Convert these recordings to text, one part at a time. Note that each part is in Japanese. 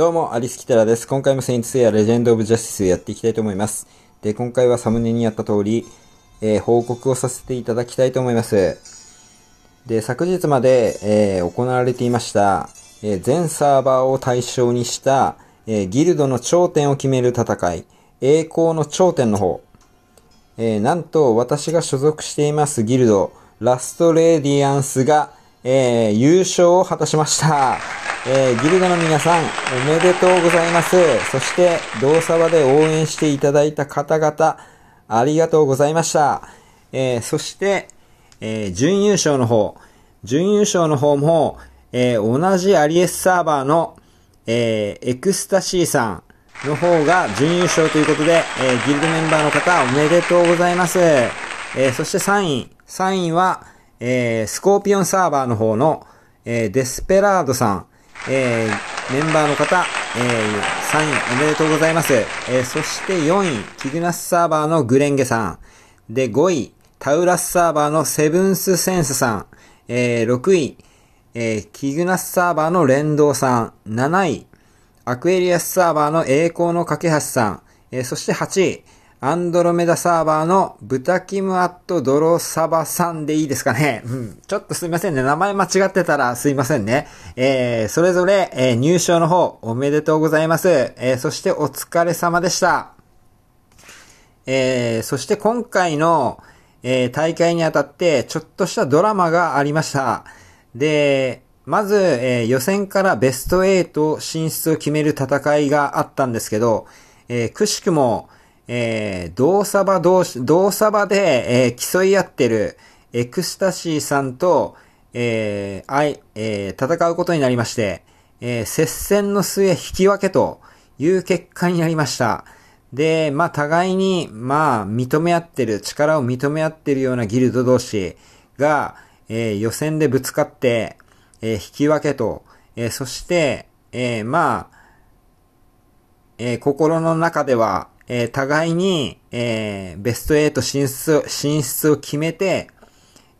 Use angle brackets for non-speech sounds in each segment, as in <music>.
どうも、アリス・キテラです。今回もセインツやレジェンド・オブ・ジャスティスやっていきたいと思います。で、今回はサムネにあった通り、えー、報告をさせていただきたいと思います。で、昨日まで、えー、行われていました、えー、全サーバーを対象にした、えギルドの頂点を決める戦い、栄光の頂点の方、えなんと私が所属していますギルド、ラストレディアンスが、え優勝を果たしました。えー、ギルドの皆さん、おめでとうございます。そして、動作場で応援していただいた方々、ありがとうございました。えー、そして、えー、準優勝の方、準優勝の方も、えー、同じアリエスサーバーの、えー、エクスタシーさんの方が準優勝ということで、えー、ギルドメンバーの方おめでとうございます。えー、そして3位、3位は、えー、スコーピオンサーバーの方の、えー、デスペラードさん、えー、メンバーの方、えー、3位おめでとうございます。えー、そして4位、キグナスサーバーのグレンゲさん。で、5位、タウラスサーバーのセブンスセンスさん。えー、6位、えキグナスサーバーの連動さん。7位、アクエリアスサーバーの栄光の架け橋さん。えそして8位、アンドロメダサーバーのブタキムアットドロサバさんでいいですかね。うん。ちょっとすいませんね。名前間違ってたらすいませんね。えー、それぞれ、えー、入賞の方おめでとうございます。えー、そしてお疲れ様でした。えー、そして今回の、えー、大会にあたってちょっとしたドラマがありました。で、まず、えー、予選からベスト8進出を決める戦いがあったんですけど、えー、くしくも、えー、同サバ同士、同サバで、えー、競い合ってるエクスタシーさんと、えー、あい、えー、戦うことになりまして、えー、接戦の末引き分けという結果になりました。で、まあ、互いに、まあ、認め合ってる、力を認め合ってるようなギルド同士が、えー、予選でぶつかって、えー、引き分けと、えー、そして、えー、まあ、えー、心の中では、えー、互いに、えー、ベスト8進出進出を決めて、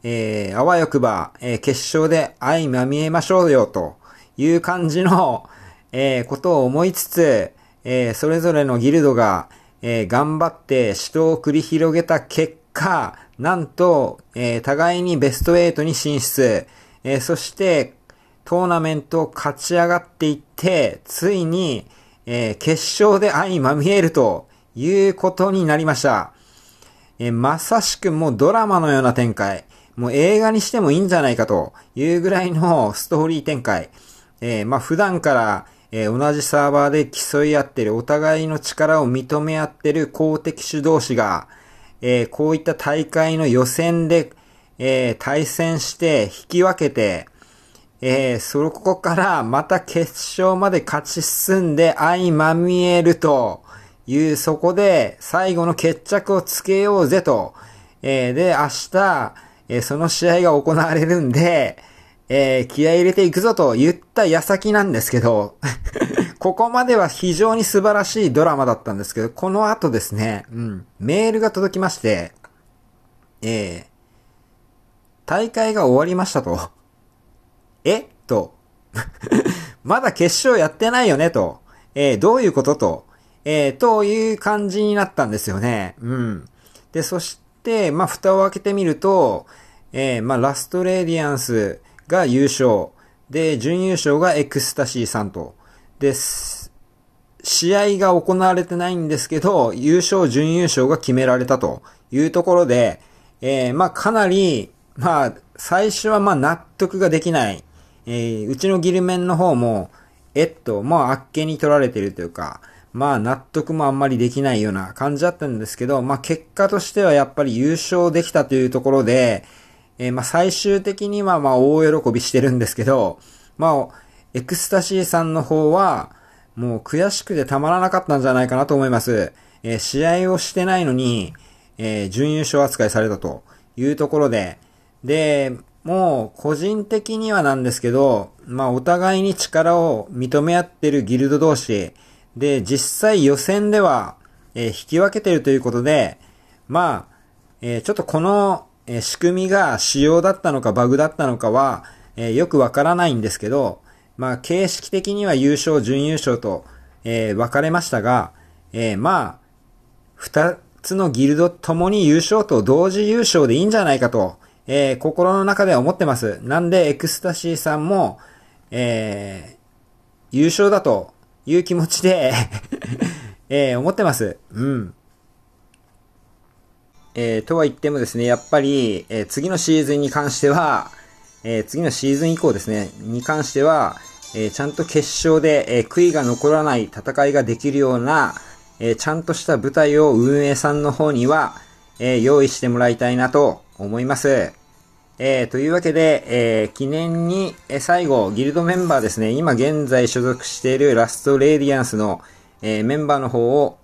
えー、あわよくば、え決勝で相まみえましょうよ、という感じの、えことを思いつつ、えそれぞれのギルドが、え頑張って死闘を繰り広げた結果、なんと、え互いにベスト8に進出、えそして、トーナメントを勝ち上がっていって、ついに、え決勝で相まみえるということになりました。えまさしくもうドラマのような展開。もう映画にしてもいいんじゃないかというぐらいのストーリー展開。えー、まあ普段から、えー、同じサーバーで競い合ってる、お互いの力を認め合ってる公的主同士が、えー、こういった大会の予選で、え対戦して引き分けて、えそこからまた決勝まで勝ち進んで相まみえると、いう、そこで最後の決着をつけようぜと。えー、で、明日、えー、その試合が行われるんで、えー、気合入れていくぞと言った矢先なんですけど、<laughs> ここまでは非常に素晴らしいドラマだったんですけど、この後ですね、うん、メールが届きまして、えー、大会が終わりましたと。えと。<laughs> まだ決勝やってないよねと。えー、どういうことと。えー、という感じになったんですよね。うん。で、そして、まあ、蓋を開けてみると、えー、まあ、ラストレディアンスが優勝。で、準優勝がエクスタシーさんと。です。試合が行われてないんですけど、優勝、準優勝が決められたというところで、えー、まあ、かなり、まあ、最初はま納得ができない。えー、うちのギルメンの方も、えっと、まあ、あっけに取られてるというか、まあ納得もあんまりできないような感じだったんですけど、まあ結果としてはやっぱり優勝できたというところで、えー、まあ最終的にはまあ大喜びしてるんですけど、まあエクスタシーさんの方はもう悔しくてたまらなかったんじゃないかなと思います。えー、試合をしてないのに、えー、準優勝扱いされたというところで、で、もう個人的にはなんですけど、まあお互いに力を認め合ってるギルド同士、で、実際予選では、えー、引き分けてるということで、まあ、えー、ちょっとこの、え仕組みが仕様だったのかバグだったのかは、えよくわからないんですけど、まあ、形式的には優勝、準優勝と、え分かれましたが、えまあ、二つのギルドともに優勝と同時優勝でいいんじゃないかと、え心の中では思ってます。なんで、エクスタシーさんも、え優勝だという気持ちで <laughs> えー、思ってます。うん。えー、とは言ってもですね、やっぱり、えー、次のシーズンに関しては、えー、次のシーズン以降ですね、に関しては、えー、ちゃんと決勝で、えー、悔いが残らない戦いができるような、えー、ちゃんとした舞台を運営さんの方には、えー、用意してもらいたいなと思います。えー、というわけで、えー、記念に、えー、最後、ギルドメンバーですね、今現在所属しているラストレディアンスの、えー、メンバーの方を、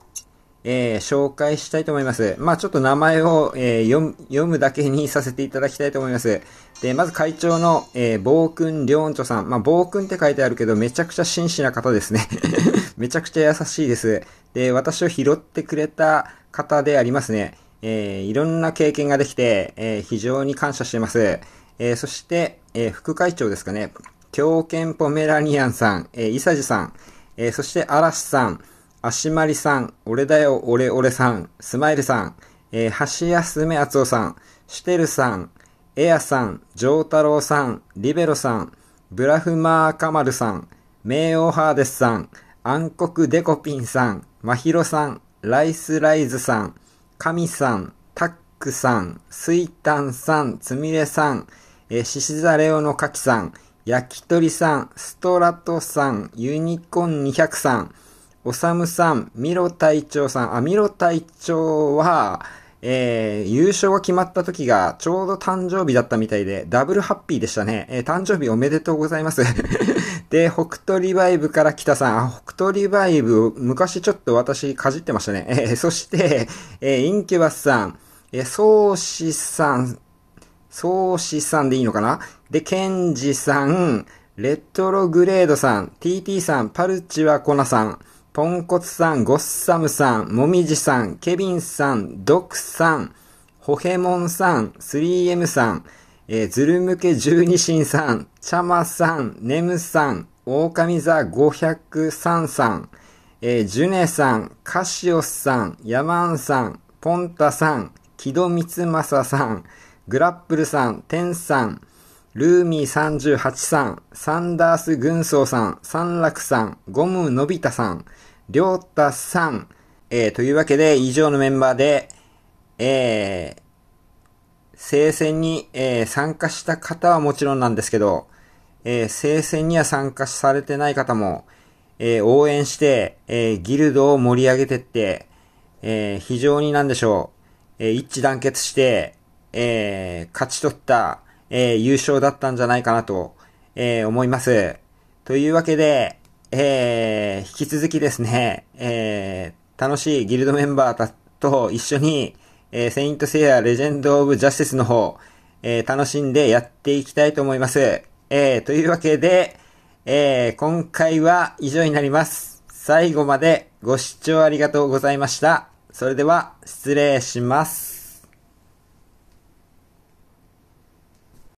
えー、紹介したいと思います。まあちょっと名前を、えー、読むだけにさせていただきたいと思います。で、まず会長の、えー、暴君りょんちょさん。まあ暴君って書いてあるけど、めちゃくちゃ真摯な方ですね。<laughs> めちゃくちゃ優しいです。で、私を拾ってくれた方でありますね。えー、いろんな経験ができて、えー、非常に感謝しています。えー、そして、え副会長ですかね、狂犬ポメラニアンさん、えー、イサジさん、えそして嵐さん、足まりさん、俺だよ、俺、俺さん、スマイルさん、え橋休め厚夫さん、シテルさん、エアさん、ジョータロウさん、リベロさん、ブラフマーカマルさん、名王ハーデスさん、暗黒デコピンさん、マヒロさん、ライスライズさん、神さん、タックさん、スイタンさん、つみれさん、えー、獅子座レオのカキさん、焼き鳥さん、ストラトさん、ユニコーン200さん、おさむさん、ミロ隊長さん、あ、ミロ隊長は、えー、優勝が決まった時がちょうど誕生日だったみたいで、ダブルハッピーでしたね。えー、誕生日おめでとうございます。<laughs> で、北斗リバイブから来たさん。あ、北斗リバイブ、昔ちょっと私かじってましたね。えー、そして、えインキュバスさん。えー、ソーさん。宗師さんでいいのかなで、ケンジさん。レトログレードさん。TT さん。パルチワコナさん。ポンコツさん、ゴッサムさん、もみじさん、ケビンさん、ドクさん、ホヘモンさん、3M さん、えー、ズルムケ十二神さん、チャマさん、ネムさん、オオカミザ503さん、えー、ジュネさん、カシオスさん、ヤマンさん、ポンタさん、キドミツマサさん、グラップルさん、テンさん、ルーミー38さん、サンダース軍曹さん、サンラクさん、ゴムのび太さん、りょうたさん。えー、というわけで、以上のメンバーで、えー、聖戦に、えー、参加した方はもちろんなんですけど、えー、聖戦には参加されてない方も、えー、応援して、えー、ギルドを盛り上げてって、えー、非常になんでしょう、えー、一致団結して、えー、勝ち取った、えー、優勝だったんじゃないかなと、えー、思います。というわけで、えー、引き続きですね、えー、楽しいギルドメンバーたと一緒に、えー、セイントセイヤーレジェンドオブジャスティスの方、えー、楽しんでやっていきたいと思います。えー、というわけで、えー、今回は以上になります。最後までご視聴ありがとうございました。それでは、失礼します。